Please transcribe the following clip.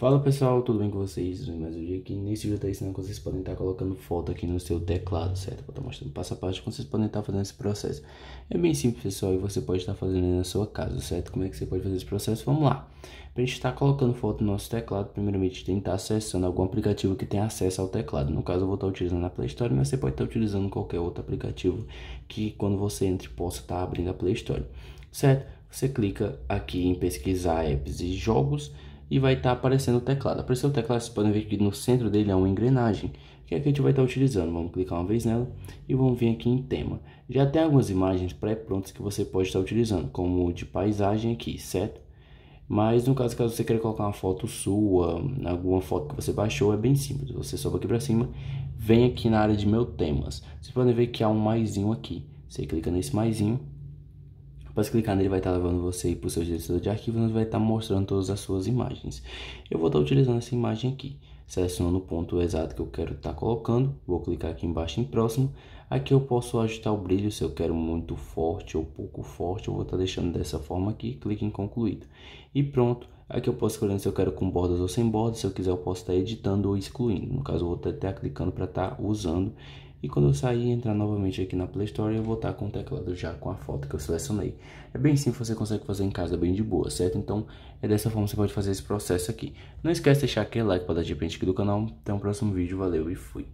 Fala pessoal, tudo bem com vocês? Mais um dia aqui. Nesse vídeo eu tá estou ensinando que vocês podem estar tá colocando foto aqui no seu teclado, certo? Vou estar tá mostrando passo a passo como vocês podem estar fazendo esse processo. É bem simples pessoal e você pode estar fazendo na sua casa, certo? Como é que você pode fazer esse processo? Vamos lá. Para a gente estar colocando foto no nosso teclado, primeiramente tem que estar acessando algum aplicativo que tenha acesso ao teclado. No caso eu vou estar utilizando a Play Store, mas você pode estar utilizando qualquer outro aplicativo que quando você entre possa estar abrindo a Play Store, certo? Você clica aqui em pesquisar apps e jogos e vai estar tá aparecendo o teclado. Apareceu o teclado, vocês podem ver que no centro dele é uma engrenagem, que é a que a gente vai estar tá utilizando. Vamos clicar uma vez nela e vamos vir aqui em tema. Já tem algumas imagens pré-prontas que você pode estar tá utilizando, como de paisagem aqui, certo? Mas no caso, caso você queira colocar uma foto sua, alguma foto que você baixou, é bem simples. Você sobe aqui para cima, vem aqui na área de meu temas. Vocês podem ver que há um maisinho aqui. Você clica nesse maisinho Após clicar nele, vai estar tá levando você para o seu diretor de arquivos, onde vai estar tá mostrando todas as suas imagens. Eu vou estar tá utilizando essa imagem aqui seleciono o ponto exato que eu quero estar tá colocando, vou clicar aqui embaixo em próximo, aqui eu posso ajustar o brilho se eu quero muito forte ou pouco forte, eu vou estar tá deixando dessa forma aqui, clique em concluído e pronto, aqui eu posso escolher se eu quero com bordas ou sem bordas, se eu quiser eu posso estar tá editando ou excluindo, no caso eu vou estar tá clicando para estar tá usando e quando eu sair e entrar novamente aqui na Play Store, eu vou estar tá com o teclado já com a foto que eu selecionei. É bem simples, você consegue fazer em casa é bem de boa, certo? Então, é dessa forma que você pode fazer esse processo aqui. Não esquece de deixar aquele like para dar de repente aqui do canal. Até o um próximo vídeo. Valeu e fui.